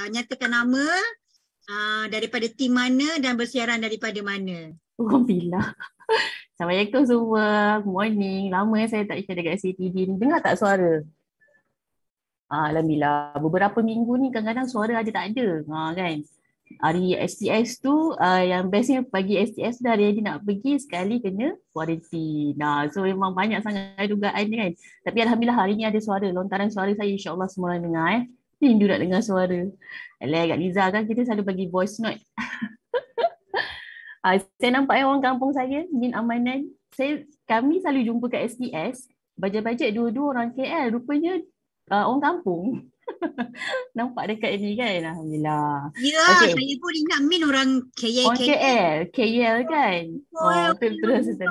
uh, nyatakan nama uh, daripada tim mana dan bersiaran daripada mana. Oh, bila. Assalamualaikum semua. Morning. Lama saya tak share dekat CTV ni. Dengar tak suara? Ah, Alhamdulillah. Beberapa minggu ni kadang-kadang suara aja tak ada. Ha, kan? Hari STS tu, uh, yang bestnya pagi STS dah dia nak pergi sekali kena quarantine. Nah, so memang banyak sangat dugaan ni kan. Tapi Alhamdulillah hari ni ada suara. Lontaran suara saya insyaAllah semua orang dengar. Eh. Rindu nak dengar suara. Alah kat Liza kan kita selalu bagi voice note. Ah, uh, saya nampak eh, orang kampung saya, Min Amanan. Saya, kami selalu jumpa kat SDS. Bajet-bajet dua-dua orang KL. Rupanya uh, orang kampung. nampak dekat ni kan. Alhamdulillah. Ya, okay. saya pun ingat Min orang KL. Orang KL. KL, kan. Oh, oh, oh, oh, oh, oh,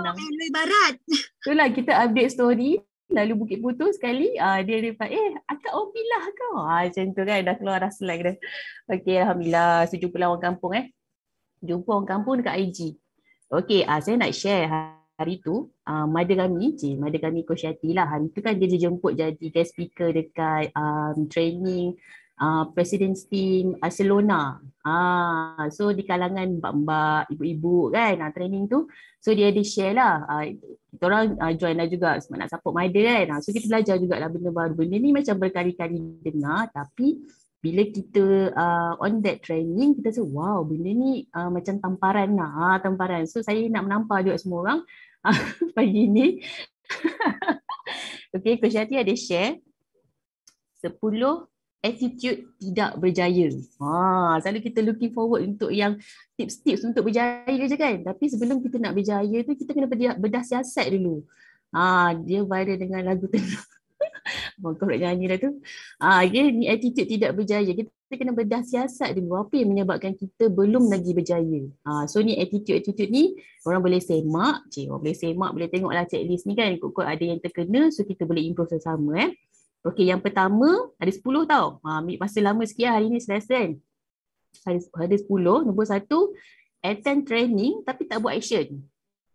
oh, oh, oh, oh, oh, lalu Bukit Putus sekali uh, dia dapat eh akak Obi lah kau. Ah, ha, macam tu kan dah keluar dah slide dah. Okey alhamdulillah sejumpa lah orang kampung eh. Jumpa orang kampung dekat IG. Okey uh, saya nak share hari tu uh, mother kami, cik, mother kami Koshyati lah. Hari tu kan dia dijemput jadi guest speaker dekat um, training Ah, president's team Barcelona. Ah, so di kalangan mbak-mbak, ibu-ibu kan ah, training tu. So dia ada share lah. Ah, kita orang ah, join lah juga sebab nak support Maida kan. Ah, so kita belajar juga lah benda baru. Benda ni macam berkali-kali dengar tapi bila kita uh, on that training, kita rasa wow benda ni uh, macam tamparan lah. Ah, tamparan. So saya nak menampar juga semua orang ah, pagi ni. okay, Coach Yati ada share. 10 attitude tidak berjaya. Ha, selalu kita looking forward untuk yang tips-tips untuk berjaya je kan. Tapi sebelum kita nak berjaya tu kita kena bedah siasat dulu. Ha, dia viral dengan lagu tu. Mau nak nyanyi dah tu. Ha, okay, ni attitude tidak berjaya. Kita kena bedah siasat dulu. Apa yang menyebabkan kita belum lagi berjaya. Ha, so ni attitude-attitude ni orang boleh semak. Cik, orang boleh semak, boleh tengoklah checklist ni kan. Kok-kok ada yang terkena so kita boleh improve sama eh. Okey, yang pertama ada 10 tau. Ha, ambil masa lama sikit lah hari ni selesai kan. Ada, ada 10. Nombor satu, attend training tapi tak buat action.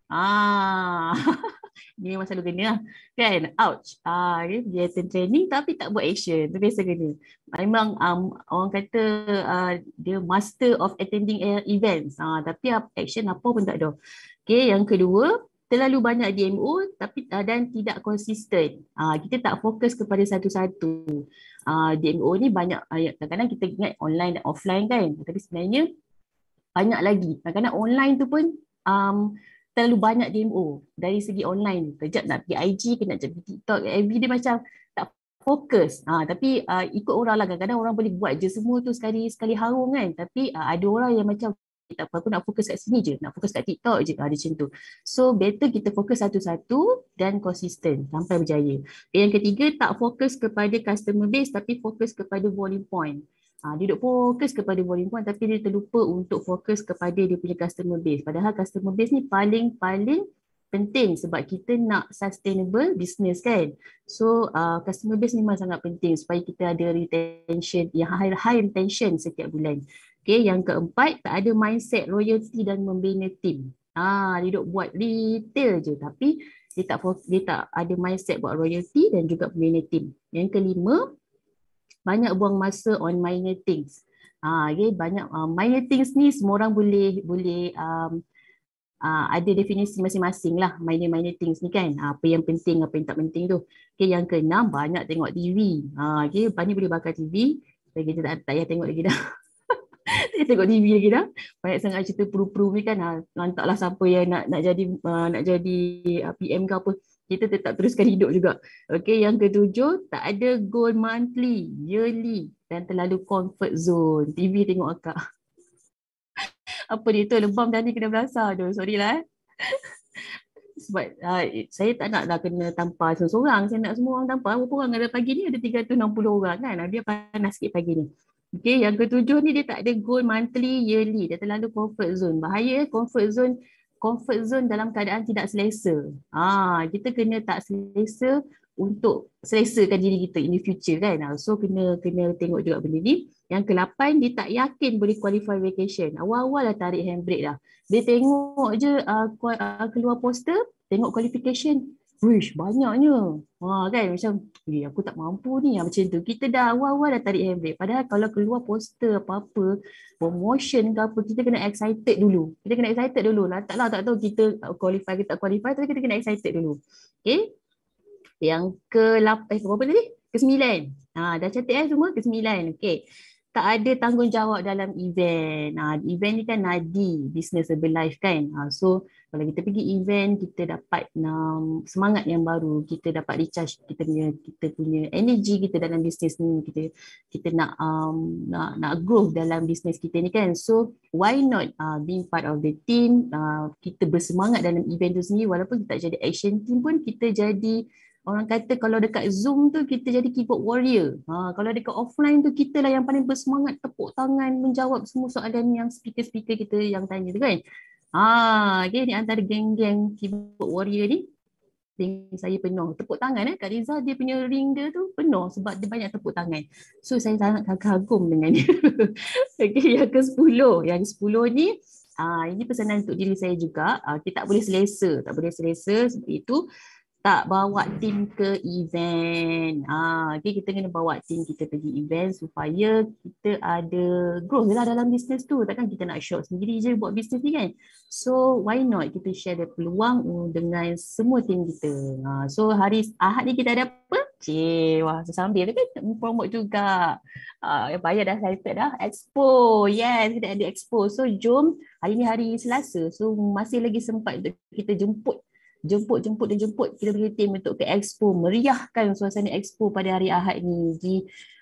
Ah, ni memang selalu kena lah. Kan? Ouch. Ah, okay. Ya, dia attend training tapi tak buat action. Itu biasa kena. Memang um, orang kata uh, dia master of attending events. Ah, tapi action apa pun tak ada. Okay, yang kedua, terlalu banyak DMO tapi uh, dan tidak konsisten. Uh, kita tak fokus kepada satu-satu. Uh, ah, DMO ni banyak kadang-kadang kita ingat online dan offline kan. Tapi sebenarnya banyak lagi. Kadang-kadang online tu pun um, terlalu banyak DMO dari segi online. Kejap nak pergi IG, kena nak pergi TikTok, FB dia macam tak fokus. Uh, tapi uh, ikut orang lah. Kadang-kadang orang boleh buat je semua tu sekali sekali harung kan. Tapi uh, ada orang yang macam tak apa aku nak fokus kat sini je nak fokus kat TikTok je ada ah, macam tu so better kita fokus satu-satu dan konsisten sampai berjaya yang ketiga tak fokus kepada customer base tapi fokus kepada volume point ha, dia duduk fokus kepada volume point tapi dia terlupa untuk fokus kepada dia punya customer base padahal customer base ni paling-paling penting sebab kita nak sustainable business kan so uh, customer base ni memang sangat penting supaya kita ada retention yang high, high retention setiap bulan Okay, yang keempat, tak ada mindset loyalty dan membina tim. Ah, ha, dia duduk buat retail je tapi dia tak dia tak ada mindset buat loyalty dan juga membina tim. Yang kelima, banyak buang masa on minor things. Ha, ah, okay, banyak uh, minor things ni semua orang boleh boleh um, uh, ada definisi masing-masing lah minor-minor things ni kan ah, apa yang penting apa yang tak penting tu okay, yang keenam banyak tengok TV uh, ah, okay, banyak boleh bakar TV kita tak, tak payah tengok lagi dah Dia tengok TV lagi dah. Banyak sangat cerita peru-peru ni kan. Ha, lantaklah siapa yang nak nak jadi uh, nak jadi uh, ha, PM ke apa. Kita tetap teruskan hidup juga. Okey yang ketujuh, tak ada goal monthly, yearly dan terlalu comfort zone. TV tengok akak. apa dia tu? Lebam dah ni kena belasah tu. Sorry lah eh. Sebab uh, saya tak nak dah kena tampar seorang-seorang. Saya nak semua orang tampar. Berapa orang ada pagi ni? Ada 360 orang kan? Dia panas sikit pagi ni. Okay, yang ketujuh ni dia tak ada goal monthly, yearly. Dia terlalu comfort zone. Bahaya comfort zone comfort zone dalam keadaan tidak selesa. Ah, kita kena tak selesa untuk selesakan diri kita in the future kan. Ha, so kena kena tengok juga benda ni. Yang ke dia tak yakin boleh qualify vacation. Awal-awal dah tarik handbrake dah. Dia tengok je uh, uh keluar poster, tengok qualification, Wish banyaknya. Ha kan macam eh aku tak mampu ni ha, macam tu. Kita dah awal-awal dah tarik handbrake. Padahal kalau keluar poster apa-apa promotion ke apa kita kena excited dulu. Kita kena excited dulu lah. Taklah tak tahu kita qualify ke tak qualify tapi kita kena excited dulu. Okay. Yang ke-8 eh berapa tadi? Ke-9. Ha dah cantik eh semua ke-9. Okay tak ada tanggungjawab dalam event. Ha, event ni kan nadi business of life kan. Ha, so kalau kita pergi event kita dapat um, semangat yang baru, kita dapat recharge kita punya kita punya energy kita dalam business ni kita kita nak um, nak nak grow dalam business kita ni kan. So why not uh, being part of the team, uh, kita bersemangat dalam event tu sendiri walaupun kita tak jadi action team pun kita jadi orang kata kalau dekat Zoom tu kita jadi keyboard warrior. Ha, kalau dekat offline tu kita lah yang paling bersemangat tepuk tangan menjawab semua soalan yang speaker-speaker kita yang tanya tu kan. Ha, okay, ni antara geng-geng keyboard warrior ni. Ring saya penuh. Tepuk tangan eh. Kak Rizal dia punya ring dia tu penuh sebab dia banyak tepuk tangan. So saya sangat kagum dengan dia. okay, yang ke-10. Yang ke-10 ni Uh, ini pesanan untuk diri saya juga. Uh, kita tak boleh selesa, tak boleh selesa seperti itu tak bawa tim ke event. Ah, ha, okay, kita kena bawa tim kita pergi event supaya kita ada growth lah dalam bisnes tu. Takkan kita nak show sendiri je buat bisnes ni kan. So why not kita share the peluang dengan semua tim kita. Ha, so hari Ahad ni kita ada apa? Cik, wah sambil tapi promote juga. Ah, bayar dah saya dah. Expo, yes kita ada expo. So jom hari ni hari Selasa. So masih lagi sempat untuk kita jemput jemput-jemput dan jemput kita punya tim untuk ke expo meriahkan suasana expo pada hari Ahad ni di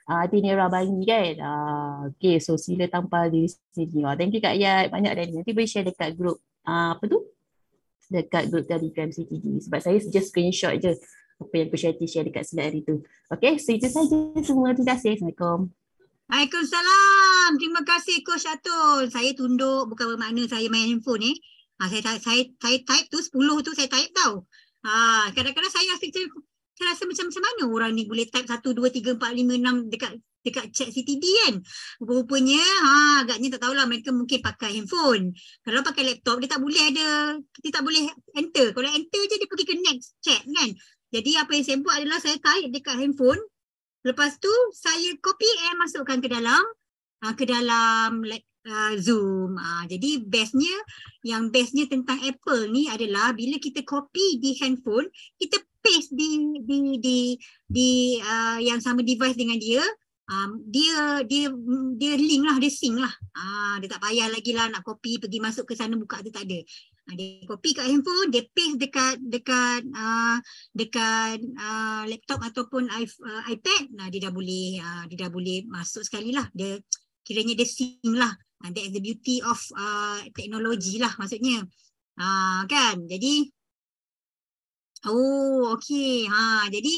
uh, ah, Tinera Bangi kan. Uh, ah, okay, so sila tampal diri sendiri. Uh, thank you Kak Yat. Banyak dah ni. Nanti boleh share dekat grup uh, apa tu? Dekat grup Telegram CTG. Sebab saya just screenshot je apa yang aku share, share dekat sebelah hari tu. Okay, so itu saja semua. Terima kasih. Assalamualaikum. Waalaikumsalam. Terima kasih Coach Atul. Saya tunduk bukan bermakna saya main handphone ni. Eh. Ha, saya, saya, saya, saya type tu, sepuluh tu saya type tau. Ha, kadang-kadang saya rasa, saya rasa macam macam mana orang ni boleh type satu dua tiga empat lima enam dekat dekat chat CTD kan. Rupanya ha, agaknya tak tahulah mereka mungkin pakai handphone. Kalau pakai laptop dia tak boleh ada, Kita tak boleh enter. Kalau enter je dia pergi ke next chat kan. Jadi apa yang saya buat adalah saya kait dekat handphone. Lepas tu saya copy and masukkan ke dalam ha, ke dalam uh, Zoom. Uh, jadi bestnya, yang bestnya tentang Apple ni adalah bila kita copy di handphone, kita paste di di di di uh, yang sama device dengan dia. Um, dia dia dia link lah, dia sing lah. Ah, dia tak payah lagi lah nak copy pergi masuk ke sana buka tu tak ada. Ah, dia copy kat handphone, dia paste dekat dekat uh, dekat uh, laptop ataupun I, uh, iPad. Nah, dia dah boleh uh, dia dah boleh masuk sekali lah. Dia kiranya dia sing lah. And ah, that is the beauty of uh, technology lah maksudnya. Uh, kan? Jadi, oh okay. Ha, jadi,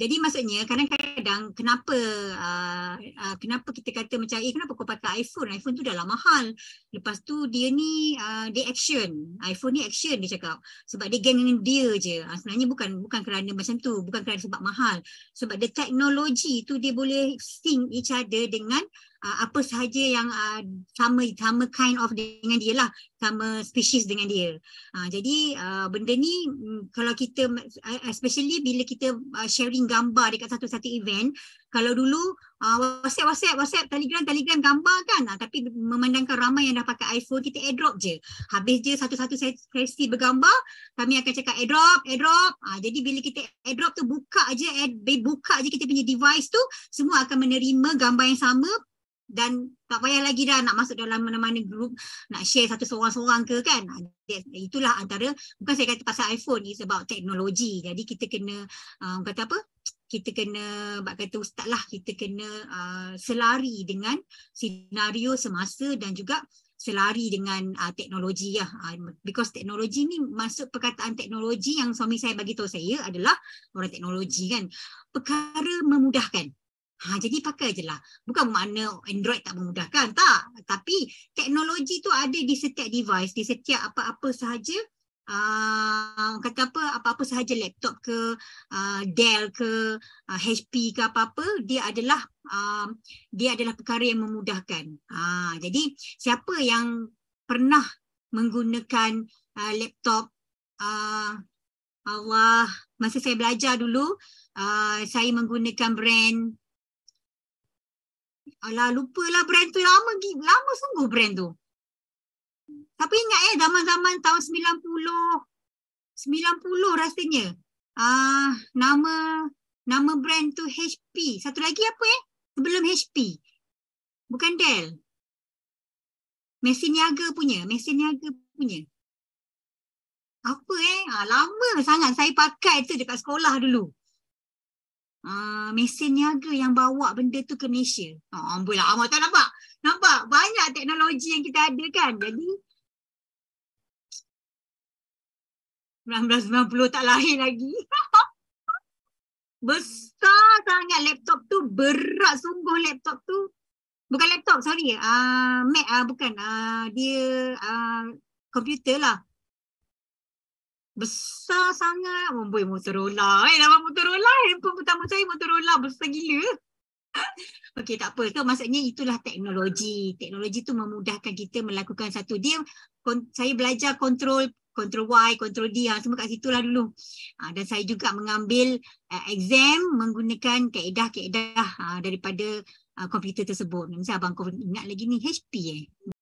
jadi maksudnya kadang-kadang kenapa uh, uh, kenapa kita kata macam eh kenapa kau pakai iPhone? iPhone tu dah lah mahal. Lepas tu dia ni uh, dia action. iPhone ni action dia cakap. Sebab dia geng dengan dia je. Uh, sebenarnya bukan bukan kerana macam tu. Bukan kerana sebab mahal. Sebab the teknologi tu dia boleh sync each other dengan uh, apa sahaja yang uh, sama sama kind of dengan dia lah sama species dengan dia uh, jadi uh, benda ni mm, kalau kita especially bila kita uh, sharing gambar dekat satu-satu event kalau dulu uh, WhatsApp WhatsApp WhatsApp Telegram Telegram gambar kan uh, tapi memandangkan ramai yang dah pakai iPhone kita airdrop je habis je satu-satu sesi bergambar kami akan cakap airdrop airdrop uh, jadi bila kita airdrop tu buka aje buka aje kita punya device tu semua akan menerima gambar yang sama dan tak payah lagi dah nak masuk dalam mana-mana group nak share satu seorang-seorang ke kan ah, itulah antara bukan saya kata pasal iPhone is about teknologi jadi kita kena uh, kata apa kita kena bab kata ustaz lah kita kena uh, selari dengan senario semasa dan juga selari dengan uh, teknologi ya uh, because teknologi ni masuk perkataan teknologi yang suami saya bagi tahu saya adalah orang teknologi kan perkara memudahkan Ha, jadi pakai je lah. Bukan makna Android tak memudahkan. Tak. Tapi teknologi tu ada di setiap device. Di setiap apa-apa sahaja. Uh, kata apa, apa-apa sahaja laptop ke uh, Dell ke uh, ah, HP ke apa-apa Dia adalah uh, dia adalah perkara yang memudahkan uh, Jadi siapa yang pernah menggunakan uh, laptop uh, Allah, masa saya belajar dulu uh, Saya menggunakan brand Alah, lupalah brand tu lama. Lama sungguh brand tu. Tapi ingat eh, zaman-zaman tahun 90. 90 rasanya. Ah, nama nama brand tu HP. Satu lagi apa eh? Sebelum HP. Bukan Dell. Mesin niaga punya. Mesin niaga punya. Apa eh? Ah, lama sangat saya pakai tu dekat sekolah dulu. Ah, mesin niaga yang bawa benda tu ke Malaysia. Oh, amboi lah. Amboi tak nampak? Nampak? Banyak teknologi yang kita ada kan? Jadi, 1990 tak lahir lagi. Besar sangat laptop tu. Berat sungguh laptop tu. Bukan laptop, sorry. Uh, Mac, uh, bukan. Uh, dia uh, komputer lah besar sangat Mumbai Motorola eh nama Motorola handphone pertama saya Motorola besar gila Okey tak apa tu maksudnya itulah teknologi teknologi tu memudahkan kita melakukan satu dia saya belajar kontrol kontrol Y kontrol D ha, semua kat situlah dulu ha, dan saya juga mengambil uh, exam menggunakan kaedah-kaedah uh, daripada ah, komputer tersebut misalnya abang kau ingat lagi ni HP eh